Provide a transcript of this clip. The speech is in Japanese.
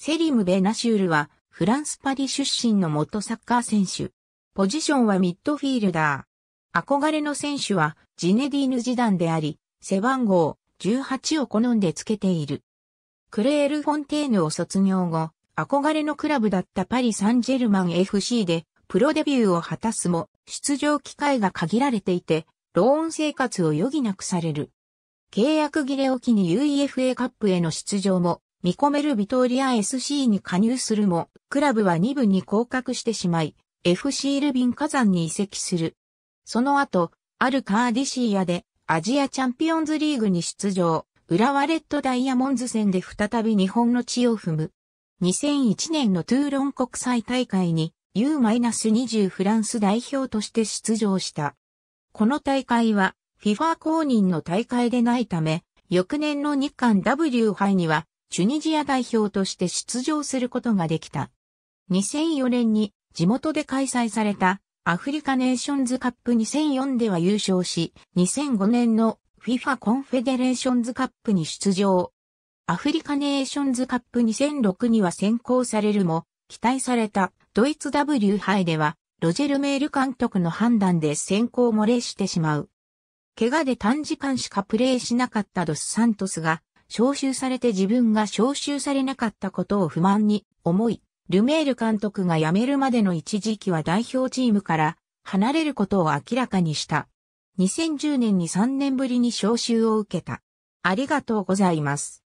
セリム・ベナシュールは、フランス・パリ出身の元サッカー選手。ポジションはミッドフィールダー。憧れの選手は、ジネディーヌ・ジダンであり、背番号18を好んでつけている。クレール・フォンテーヌを卒業後、憧れのクラブだったパリ・サンジェルマン FC で、プロデビューを果たすも、出場機会が限られていて、ローン生活を余儀なくされる。契約切れを機に UEFA カップへの出場も見込めるビトーリア SC に加入するも、クラブは2部に降格してしまい、FC ルビン火山に移籍する。その後、アルカーディシーアでアジアチャンピオンズリーグに出場、浦和レッドダイヤモンズ戦で再び日本の地を踏む。2001年のトゥーロン国際大会に U-20 フランス代表として出場した。この大会は FIFA 公認の大会でないため、翌年の日韓 W 杯にはチュニジア代表として出場することができた。2004年に地元で開催されたアフリカネーションズカップ2004では優勝し、2005年の FIFA コンフェデレーションズカップに出場。アフリカネーションズカップ2006には選考されるも、期待されたドイツ W 杯では、ロジェルメール監督の判断で選考漏れしてしまう。怪我で短時間しかプレーしなかったドスサントスが、招集されて自分が招集されなかったことを不満に思い、ルメール監督が辞めるまでの一時期は代表チームから離れることを明らかにした。2010年に3年ぶりに招集を受けた。ありがとうございます。